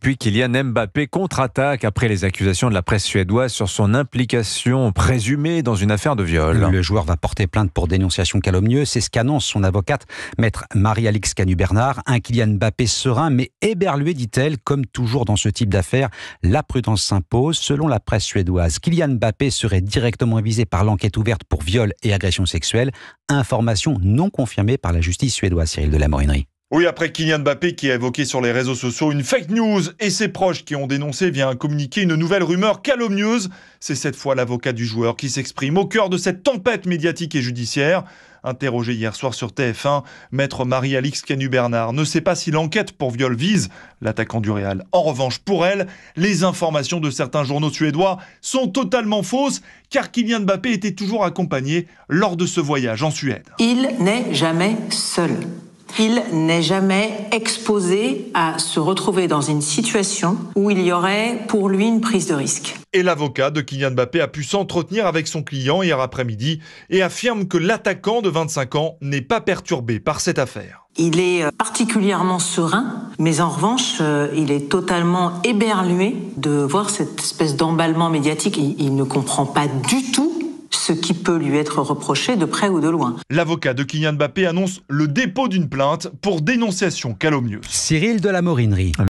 puis Kylian Mbappé contre-attaque après les accusations de la presse suédoise sur son implication présumée dans une affaire de viol. Le joueur va porter plainte pour dénonciation calomnieuse. C'est ce qu'annonce son avocate, maître Marie-Alix Canu-Bernard. Un Kylian Mbappé serein, mais éberlué, dit-elle. Comme toujours dans ce type d'affaires, la prudence s'impose. Selon la presse suédoise, Kylian Mbappé serait directement visé par l'enquête ouverte pour viol et agression sexuelle. Information non confirmée par la justice suédoise, Cyril de la oui, après Kylian Mbappé qui a évoqué sur les réseaux sociaux une fake news et ses proches qui ont dénoncé vient un communiqué une nouvelle rumeur calomnieuse. C'est cette fois l'avocat du joueur qui s'exprime au cœur de cette tempête médiatique et judiciaire. Interrogé hier soir sur TF1, maître Marie-Alix Canu-Bernard ne sait pas si l'enquête pour viol vise l'attaquant du Real. En revanche, pour elle, les informations de certains journaux suédois sont totalement fausses car Kylian Mbappé était toujours accompagné lors de ce voyage en Suède. Il n'est jamais seul il n'est jamais exposé à se retrouver dans une situation où il y aurait pour lui une prise de risque. Et l'avocat de Kylian Mbappé a pu s'entretenir avec son client hier après-midi et affirme que l'attaquant de 25 ans n'est pas perturbé par cette affaire. Il est euh, particulièrement serein, mais en revanche, euh, il est totalement éberlué de voir cette espèce d'emballement médiatique. Il ne comprend pas du tout ce qui peut lui être reproché de près ou de loin. L'avocat de Kylian Mbappé annonce le dépôt d'une plainte pour dénonciation calomnieuse. Cyril de la Morinerie.